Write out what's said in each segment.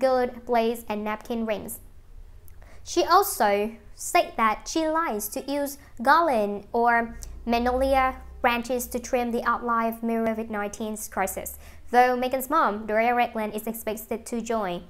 gold, lace, and napkin rings. She also said that she likes to use garland or magnolia branches to trim the outline of Miravid 19's crisis, though Meghan's mom, Doria Ragland, is expected to join.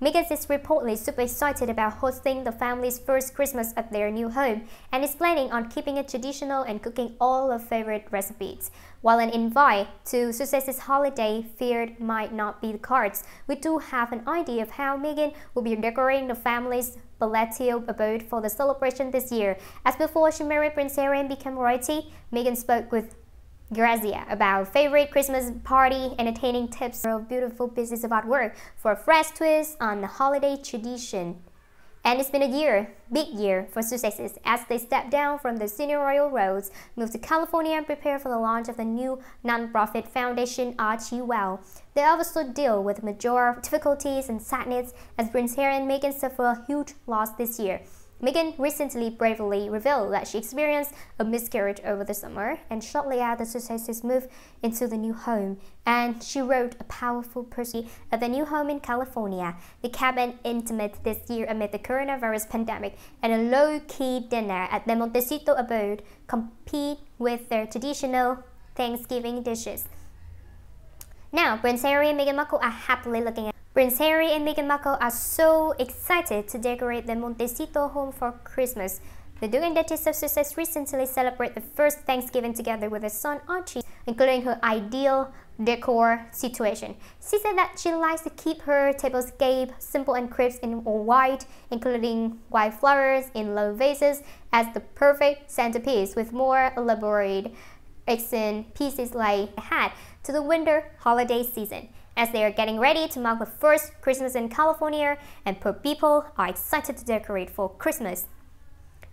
Megan is reportedly super excited about hosting the family's first Christmas at their new home and is planning on keeping it traditional and cooking all her favorite recipes. While an invite to Success's holiday feared might not be the cards, we do have an idea of how Megan will be decorating the family's Balletio abode for the celebration this year. As before she married Prince Harry and became royalty, Megan spoke with Grazia about favorite Christmas party, entertaining tips for beautiful pieces of artwork for fresh twist on the holiday tradition. And it's been a year, big year, for successes as they step down from the senior royal roads, move to California and prepare for the launch of the new nonprofit foundation Archie Well. They also deal with major difficulties and sadness as Prince Harry and Meghan suffer a huge loss this year. Megan recently bravely revealed that she experienced a miscarriage over the summer, and shortly after Successes moved into the new home, and she wrote a powerful piece at the new home in California, the cabin intimate this year amid the coronavirus pandemic, and a low-key dinner at the Montecito abode compete with their traditional Thanksgiving dishes. Now, Prince Harry and Meghan Markle are happily looking at Prince Harry and Meghan Markle are so excited to decorate their Montecito home for Christmas. The Duke and Duchess of Sussex recently celebrated the first Thanksgiving together with her son Archie, including her ideal decor situation. She said that she likes to keep her tablescape simple and crisp in all white, including white flowers in low vases as the perfect centerpiece with more elaborate accent pieces like a hat to the winter holiday season as they are getting ready to mark the first Christmas in California and poor people are excited to decorate for Christmas.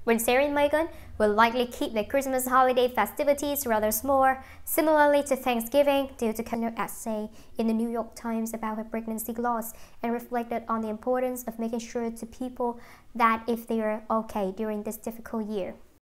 Windsor and Megan will likely keep their Christmas holiday festivities rather small, similarly to Thanksgiving due to her essay in the New York Times about her pregnancy loss and reflected on the importance of making sure to people that if they are okay during this difficult year.